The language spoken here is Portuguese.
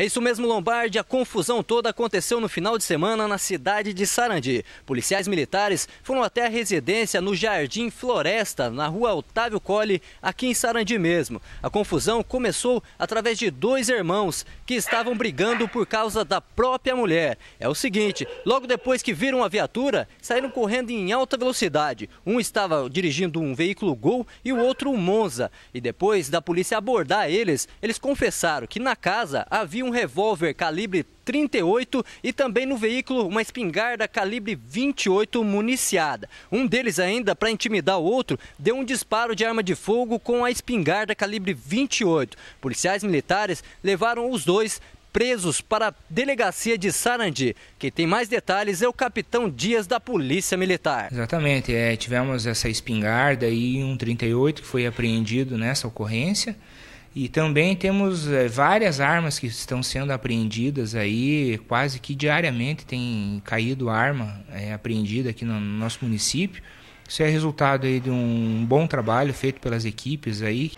É isso mesmo, Lombardi. A confusão toda aconteceu no final de semana na cidade de Sarandi. Policiais militares foram até a residência no Jardim Floresta, na rua Otávio Colli, aqui em Sarandi mesmo. A confusão começou através de dois irmãos que estavam brigando por causa da própria mulher. É o seguinte: logo depois que viram a viatura, saíram correndo em alta velocidade. Um estava dirigindo um veículo Gol e o outro um Monza. E depois da polícia abordar eles, eles confessaram que na casa havia um revólver calibre 38 e também no veículo uma espingarda calibre 28 municiada. Um deles ainda, para intimidar o outro, deu um disparo de arma de fogo com a espingarda calibre 28. Policiais militares levaram os dois presos para a delegacia de Sarandi. Quem tem mais detalhes é o capitão Dias da Polícia Militar. Exatamente, é, tivemos essa espingarda e um 38 que foi apreendido nessa ocorrência. E também temos é, várias armas que estão sendo apreendidas aí, quase que diariamente tem caído arma é, apreendida aqui no, no nosso município. Isso é resultado aí de um bom trabalho feito pelas equipes aí.